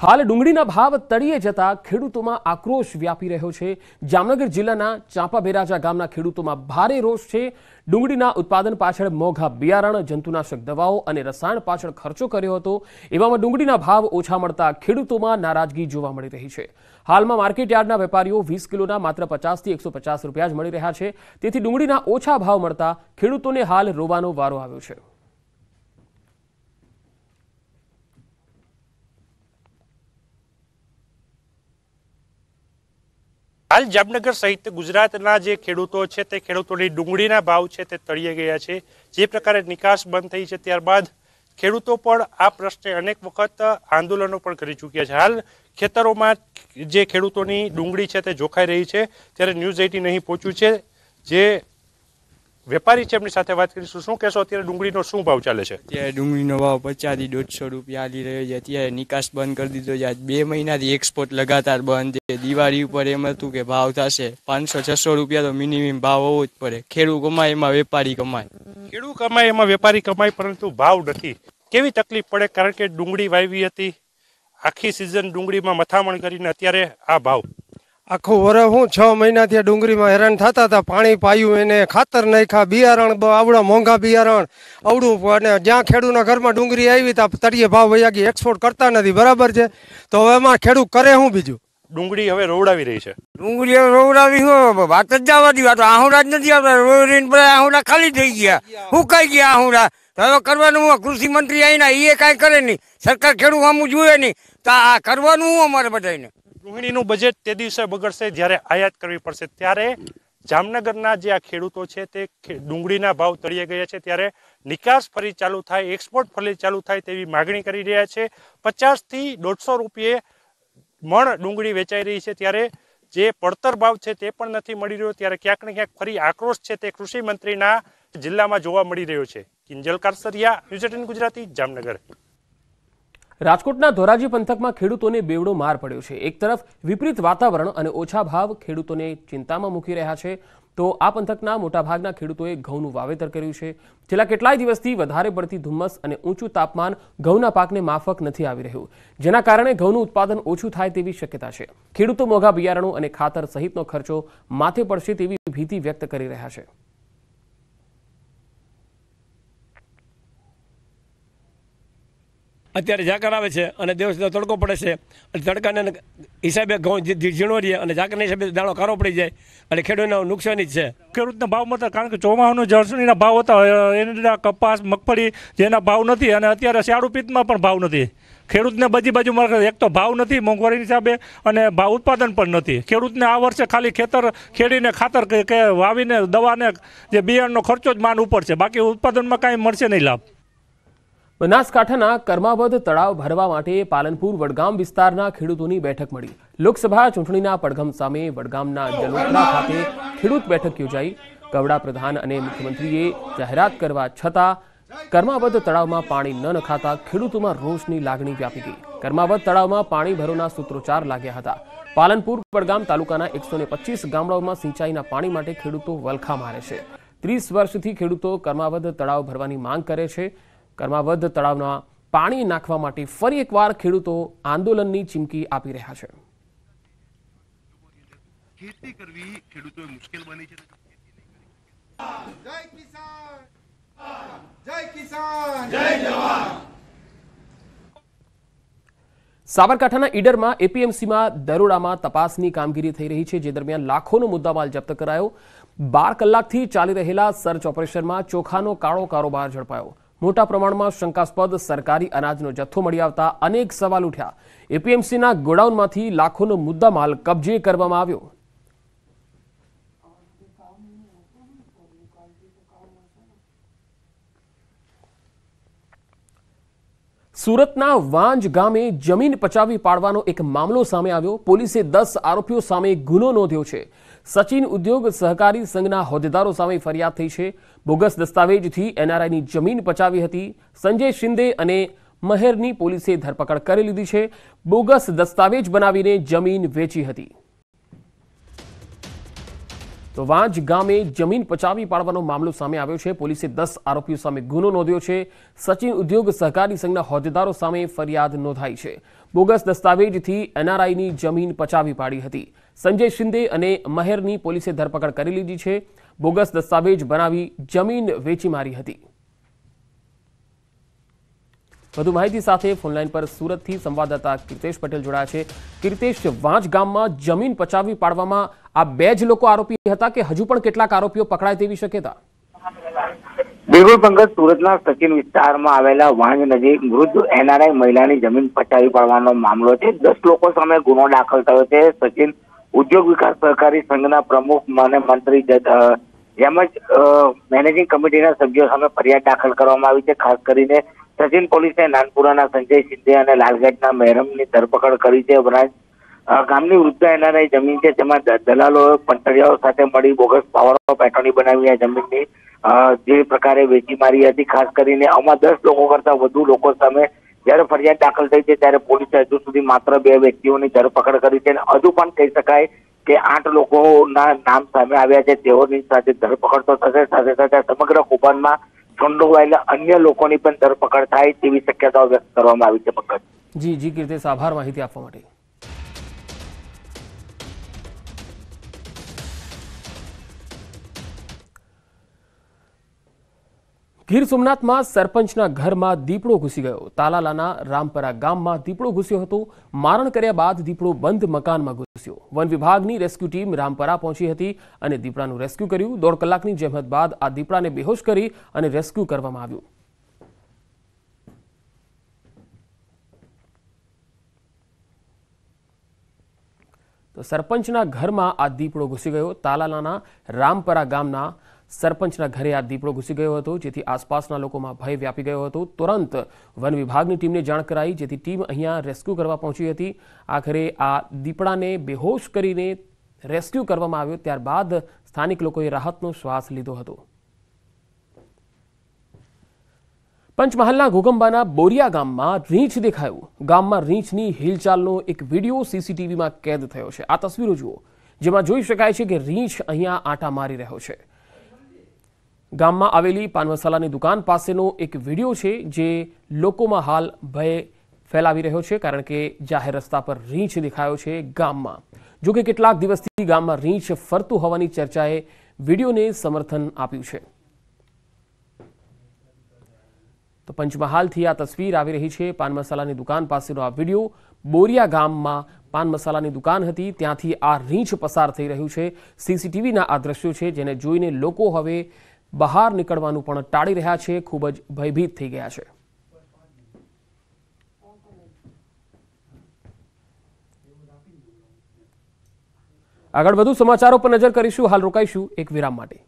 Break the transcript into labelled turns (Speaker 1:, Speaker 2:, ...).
Speaker 1: હાલ ડુંગળીના ભાવ તળીએ જતા ખેડૂતોમાં આક્રોશ વ્યાપી રહ્યો છે જામનગર જિલ્લાના ચાંપા બેરાજા ગામના ખેડૂતોમાં ભારે રોષ છે ડુંગળીના ઉત્પાદન પાછળ મોઘા બિયારણ જંતુનાશક દવાઓ અને રસાયણ પાછળ ખર્ચો કર્યો હતો એવામાં ડુંગળીના ભાવ ઓછા મળતા ખેડૂતોમાં નારાજગી જોવા મળી રહી છે હાલમાં માર્કેટ યાર્ડના વેપારીઓ વીસ કિલોના માત્ર પચાસથી એકસો પચાસ રૂપિયા જ મળી રહ્યા છે તેથી ડુંગળીના ઓછા ભાવ મળતા ખેડૂતોને હાલ રોવાનો વારો આવ્યો છે
Speaker 2: હાલ જામનગર સહિત ગુજરાતના જે ખેડૂતો છે તે ખેડૂતોની ડુંગળીના ભાવ છે તે તળિયે ગયા છે જે પ્રકારે નિકાસ બંધ થઈ છે ત્યારબાદ ખેડૂતો પણ આ પ્રશ્ને અનેક વખત આંદોલનો પણ કરી ચૂક્યા છે હાલ ખેતરોમાં જે ખેડૂતોની ડુંગળી છે તે જોખાઈ રહી છે ત્યારે ન્યૂઝ એટી નહીં પહોંચ્યું છે જે વેપારી છે એમની સાથે વાત કરીશું શું કહેશો અત્યારે ડુંગળીનો શું ભાવ ચાલે છે અત્યારે ડુંગળીનો ભાવ પચાસથી દોઢસો રૂપિયા હાલી રહ્યો છે અત્યારે નિકાસ બંધ કરી દીધો છે બે મહિનાથી એક્સપોર્ટ લગાતાર બંધ છે દિવાળી ઉપર એમ હતું કે ભાવ થશે પાંચસો છસો રૂપિયા તો મિનિમમ ભાવ હોવો જ પડે ખેડૂત કમાય એમાં વેપારી કમાય ખેડૂત કમાય એમાં વેપારી કમાય પરંતુ ભાવ નથી કેવી તકલીફ પડે કારણ કે ડુંગળી વાવી હતી આખી સિઝન ડુંગળીમાં મથામણ કરીને અત્યારે આ ભાવ આખું વર હું છ મહિનાથી ડુંગળીમાં હેરાન થતા હતા પાણી પાયું એને ખાતર નાખ્યા બિયારણ આવડા મોંઘા બિયારણ આવડું અને જ્યાં ખેડૂતના ઘરમાં ડુંગળી આવી ત્યાં તળિયે ભાવ વૈયાગી એક્સપોર્ટ કરતા નથી બરાબર છે તો હવે એમાં ખેડૂત કરે શું બીજું ડુંગળી હવે રોવડાવી રહી છે ડુંગળી હવે રોવડાવી હું વાત જ જવા દી વાત આહુડા જ નથી આવતા રોવીને બધા આહુડા ખાલી થઈ ગયા હું કઈ ગયા આહુડા હવે કરવાનું હું કૃષિ મંત્રી આવીને એ કાંઈ કરે નહીં સરકાર ખેડૂત આમ જુએ નહીં તો આ કરવાનું હું અમારે બધાને ગૃહિણીનું બજેટ તે દિવસે બગડશે જ્યારે આયાત કરવી પડશે ત્યારે જામનગરના જે આ ખેડૂતો છે તે ડુંગળીના ભાવ તળિયે ગયા છે ત્યારે નિકાસ ફરી ચાલુ થાય એક્સપોર્ટ ફરી ચાલુ થાય તેવી માગણી કરી રહ્યા છે પચાસથી દોઢસો રૂપિયે મણ ડુંગળી વેચાઈ રહી છે ત્યારે જે પડતર ભાવ છે તે પણ નથી મળી રહ્યો ત્યારે ક્યાંક ને ક્યાંક ફરી આક્રોશ છે તે કૃષિ મંત્રીના જિલ્લામાં જોવા મળી રહ્યો છે કિંજલ કારસરિયા ન્યૂઝ એટીન ગુજરાતી જામનગર
Speaker 1: રાજકોટના ધોરાજી પંથકમાં ખેડૂતોને બેવડો માર પડ્યો છે એક તરફ વિપરીત વાતાવરણ અને ઓછા ભાવ ખેડૂતોને ચિંતામાં મૂકી રહ્યા છે તો આ પંથકના મોટાભાગના ખેડૂતોએ ઘઉંનું વાવેતર કર્યું છે છેલ્લા કેટલાય દિવસથી વધારે પડતી ધુમ્મસ અને ઊંચું તાપમાન ઘઉંના પાકને માફક નથી આવી રહ્યું જેના કારણે ઘઉંનું ઉત્પાદન ઓછું થાય તેવી શક્યતા છે ખેડૂતો મોંઘા બિયારણો અને ખાતર સહિતનો ખર્ચો માથે પડશે તેવી ભીતિ વ્યક્ત કરી રહ્યા છે અત્યારે ઝાકર આવે છે અને દિવસનો તડકો પડે છે અને તડકાને હિસાબે ઘઉં ઝીણો રહીએ અને ઝાકરના હિસાબે દાણો કારો પડી જાય એટલે ખેડૂતને નુકસાની જ છે
Speaker 2: ખેડૂતના ભાવ મળતા કારણ કે ચોમાસાનું જળસણીના ભાવ હતા એના કપાસ મગફળી જેના ભાવ નથી અને અત્યારે શિયાળુ પિત્તમાં પણ ભાવ નથી ખેડૂતને બધી બાજુ એક તો ભાવ નથી મોંઘવારી હિસાબે અને ભાવ ઉત્પાદન પણ નથી ખેડૂતને આ વર્ષે ખાલી ખેતર ખેડીને ખાતર કે વાવીને દવાને જે બિયારણનો ખર્ચો જ માન ઉપર છે બાકી ઉત્પાદનમાં કાંઈ મળશે
Speaker 1: નહીં લાભ બનાસકાંઠાના કર્માબદ્ધ તળાવ ભરવા માટે પાલનપુર વડગામ વિસ્તારના ખેડૂતોની બેઠક મળી લોકસભા ચૂંટણીના પડઘમ સામે વડગામના જલોટલા ખાતે ખેડૂત બેઠક યોજાઈ ગવડા પ્રધાન અને મુખ્યમંત્રીએ જાહેરાત કરવા છતાં કર્માબદ્ધ તળાવમાં પાણી ન નખાતા ખેડૂતોમાં રોષની લાગણી વ્યાપી ગઈ કર્માબદ્ધ તળાવમાં પાણી ભરોના સૂત્રોચ્ચાર લાગ્યા હતા પાલનપુર વડગામ તાલુકાના એકસો ગામડાઓમાં સિંચાઈના પાણી માટે ખેડૂતો વલખા મારે છે ત્રીસ વર્ષથી ખેડૂતો કર્માબદ્ધ તળાવ ભરવાની માંગ કરે છે કર્માવધ તળાવના પાણી નાખવા માટે ફરી એકવાર ખેડૂતો આંદોલનની ચીમકી આપી રહ્યા છે સાબરકાંઠાના ઈડરમાં એપીએમસીમાં દરોડામાં તપાસની કામગીરી થઈ રહી છે જે દરમિયાન લાખોનો મુદ્દામાલ જપ્ત કરાયો બાર કલાકથી ચાલી રહેલા સર્ચ ઓપરેશનમાં ચોખાનો કાળો કારોબાર ઝડપાયો મોટા પ્રમાણમાં શંકાસ્પદ સરકારી અનાજનો જથ્થો મળી આવતા અનેક સવાલ ઉઠ્યા એપીએમસીના ગોડાઉનમાંથી લાખોનો મુદ્દામાલ કબજે કરવામાં આવ્યો સુરતના વાંજ ગામે જમીન પચાવી પાડવાનો એક મામલો સામે આવ્યો પોલીસે દસ આરોપીઓ સામે ગુનો નોંધ્યો છે સચિન ઉદ્યોગ સહકારી સંઘના હોદ્દેદારો સામે ફરિયાદ થઈ છે બોગસ દસ્તાવેજથી એનઆરઆઈની જમીન પચાવી હતી સંજય શિંદે અને મહેરની પોલીસે ધરપકડ કરી લીધી છે બોગસ દસ્તાવેજ બનાવીને જમીન વેચી હતી તો વાંજ ગામે જમીન પચાવી પાડવાનો મામલો સામે આવ્યો છે પોલીસે દસ આરોપીઓ સામે ગુનો નોંધ્યો છે સચિન ઉદ્યોગ સહકારી સંઘના હોદ્દેદારો સામે ફરિયાદ નોંધાઈ છે બોગસ દસ્તાવેજથી એનઆરઆઈની જમીન પચાવી પાડી હતી સંજય શિંદે અને મહેરની પોલીસે ધરપકડ કરી લીધી છે બોગસ દસ્તાવેજ બનાવી જમીન વેચી મારી હતી વધુ માહિતી સાથે ફોનલાઈન પર સુરતથી સંવાદદાતા કીર્તેશ પટેલ જોડાયા છે કીર્તેશ વાંચ ગામમાં જમીન પચાવી પાડવામાં આ બે જ લોકો આરોપી હતા કે હજુ પણ કેટલાક આરોપીઓ પકડાય તેવી શક્યતા બિલકુલ પંકજ સુરતના સચિન વિસ્તારમાં આવેલા વાંજ નજીક મૃત એનઆરઆઈ મહિલાની જમીન પચાવી પાડવાનો મામલો છે દસ લોકો સામે ગુનો દાખલ થયો છે સચિન ઉદ્યોગ વિકાસ સહકારી સંઘના પ્રમુખ અને મંત્રી તેમજ મેનેજિંગ કમિટીના સભ્યો સામે ફરિયાદ દાખલ કરવામાં આવી છે ખાસ કરીને સચિન પોલીસે નાનપુરાના સંજય સિંધે અને લાલગેટના મહેરમની ધરપકડ કરી છે બ્રાન્ચ ગામની વૃદ્ધા એનઆરઆઈ જમીન છે તેમાં દલાલો પંટરિયાઓ સાથે મળી બોગસ પાવર ઓફ બનાવી આ જમીનની જે પ્રકારે વેચી મારી હતી ખાસ કરીને આમાં દસ લોકો કરતા વધુ લોકો સામે જ્યારે ફરિયાદ દાખલ થઈ છે ત્યારે પોલીસે હજુ સુધી માત્ર બે વ્યક્તિઓની ધરપકડ કરી છે અને હજુ પણ કહી શકાય કે આઠ લોકોના નામ સામે આવ્યા છે તેઓની સાથે ધરપકડ તો થશે સાથે સાથે સમગ્ર કૌભાંડમાં સંડોવાયેલા અન્ય લોકોની પણ ધરપકડ થાય તેવી શક્યતાઓ વ્યક્ત કરવામાં આવી છે પંકજ જી જી કીર્તેશ આભાર માહિતી આપવા માટે ગીર સોમનાથમાં સરપંચના ઘરમાં દીપડો ઘૂસી ગયો તાલાલાના રામપરા ગામમાં દીપડો ઘૂસ્યો હતો મારણ કર્યા બાદ દીપડો બંધ મકાનમાં ઘૂસ્યો વન વિભાગની રેસ્ક્યુ ટીમ રામપરા પહોંચી હતી અને દીપડાનું રેસ્ક્યુ કર્યું દોઢ કલાકની જહેમત બાદ આ દીપડાને બેહોશ કરી અને રેસ્ક્યુ કરવામાં આવ્યું તો સરપંચના ઘરમાં આ દીપડો ઘૂસી ગયો તાલાલાના રામપરા ગામના સરપંચના ઘરે આ દીપડો ઘૂસી ગયો હતો જેથી આસપાસના લોકોમાં ભય વ્યાપી ગયો હતો તુરંત વન વિભાગની ટીમને જાણ કરાઈ જેથી ટીમ અહીંયા રેસ્ક્યુ કરવા પહોંચી હતી આખરે આ દીપડાને બેહોશ કરીને રેસ્ક્યુ કરવામાં આવ્યો ત્યારબાદ સ્થાનિક લોકોએ રાહતનો શ્વાસ લીધો હતો પંચમહાલના ઘોગંબાના બોરિયા ગામમાં રીંછ દેખાયું ગામમાં રીંછની હિલચાલનો એક વિડીયો સીસીટીવીમાં કેદ થયો છે આ તસવીરો જુઓ જેમાં જોઈ શકાય છે કે રીંછ અહીંયા આંટા મારી રહ્યો છે ગામમાં આવેલી પાન મસાલાની દુકાન પાસેનો એક વિડીયો છે જે લોકોમાં હાલ ભય ફેલાવી રહ્યો છે કારણ કે જાહેર રસ્તા પર રીંછ દેખાયો છે ગામમાં જો કે કેટલાક દિવસથી ગામમાં રીંછ ફરતું હોવાની ચર્ચાએ વિડીયોને સમર્થન આપ્યું છે તો પંચમહાલથી આ તસવીર આવી રહી છે પાન મસાલાની દુકાન પાસેનો આ વિડીયો બોરિયા ગામમાં પાન મસાલાની દુકાન હતી ત્યાંથી આ રીંછ પસાર થઈ રહ્યું છે સીસીટીવીના આ દ્રશ્યો છે જેને જોઈને લોકો હવે બહાર નીકળવાનું પણ ટાળી રહ્યા છે ખૂબ જ ભયભીત થઈ ગયા છે આગળ વધુ સમાચારો પર નજર કરીશું હાલ રોકાઈશું એક વિરામ માટે